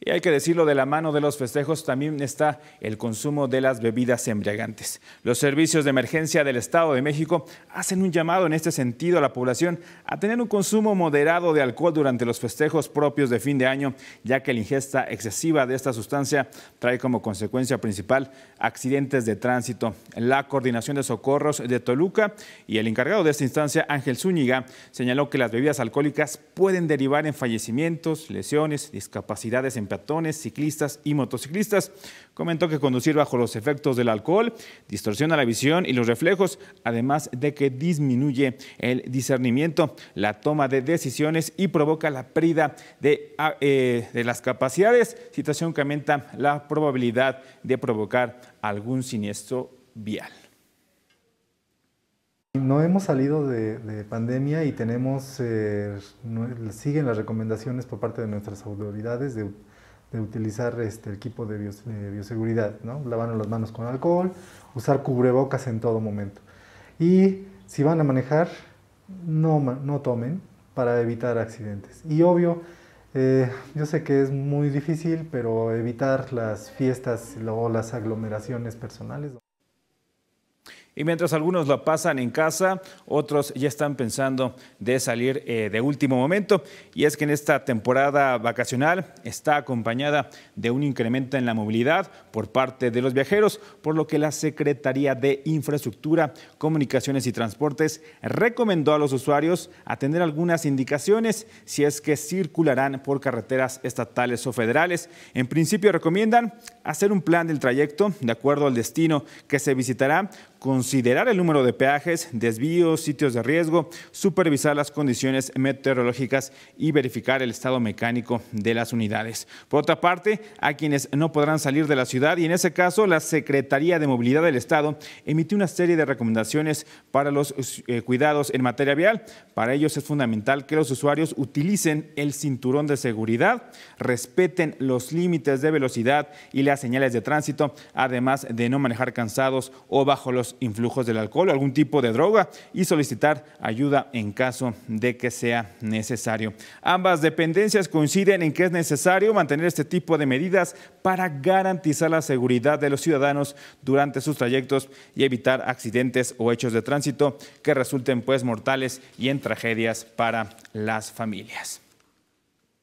Y hay que decirlo, de la mano de los festejos también está el consumo de las bebidas embriagantes. Los servicios de emergencia del Estado de México hacen un llamado en este sentido a la población a tener un consumo moderado de alcohol durante los festejos propios de fin de año, ya que la ingesta excesiva de esta sustancia trae como consecuencia principal accidentes de tránsito. La Coordinación de Socorros de Toluca y el encargado de esta instancia, Ángel Zúñiga, señaló que las bebidas alcohólicas pueden derivar en fallecimientos, lesiones, discapacidades en peatones, ciclistas y motociclistas. Comentó que conducir bajo los efectos del alcohol distorsiona la visión y los reflejos, además de que disminuye el discernimiento, la toma de decisiones y provoca la pérdida de, ah, eh, las capacidades, situación que aumenta la probabilidad de provocar algún siniestro vial. No hemos salido de, pandemia y tenemos, eh, siguen las recomendaciones por parte de nuestras autoridades de de utilizar este, el equipo de, bioseguridad, ¿no? las manos con alcohol, usar cubrebocas en todo momento. Y si van a manejar, no, no tomen para evitar accidentes. Y obvio, eh, yo sé que es muy difícil, pero evitar las fiestas o las aglomeraciones personales. Y mientras algunos lo pasan en casa, otros ya están pensando de salir eh, de último momento. Y es que en esta temporada vacacional está acompañada de un incremento en la movilidad por parte de los viajeros, por lo que la Secretaría de Infraestructura, Comunicaciones y Transportes recomendó a los usuarios atender algunas indicaciones si es que circularán por carreteras estatales o federales. En principio recomiendan hacer un plan del trayecto de acuerdo al destino que se visitará considerar el número de peajes, desvíos, sitios de riesgo, supervisar las condiciones meteorológicas y verificar el estado mecánico de las unidades. Por otra parte, a quienes no podrán salir de la ciudad y en ese caso la Secretaría de Movilidad del Estado emitió una serie de recomendaciones para los eh, cuidados en materia vial. Para ellos es fundamental que los usuarios utilicen el cinturón de seguridad, respeten los límites de velocidad y las señales de tránsito, además de no manejar cansados o bajo los influjos del alcohol o algún tipo de droga y solicitar ayuda en caso de que sea necesario. Ambas dependencias coinciden en que es necesario mantener este tipo de medidas para garantizar la seguridad de los ciudadanos durante sus trayectos y evitar accidentes o hechos de tránsito que resulten pues mortales y en tragedias para las familias.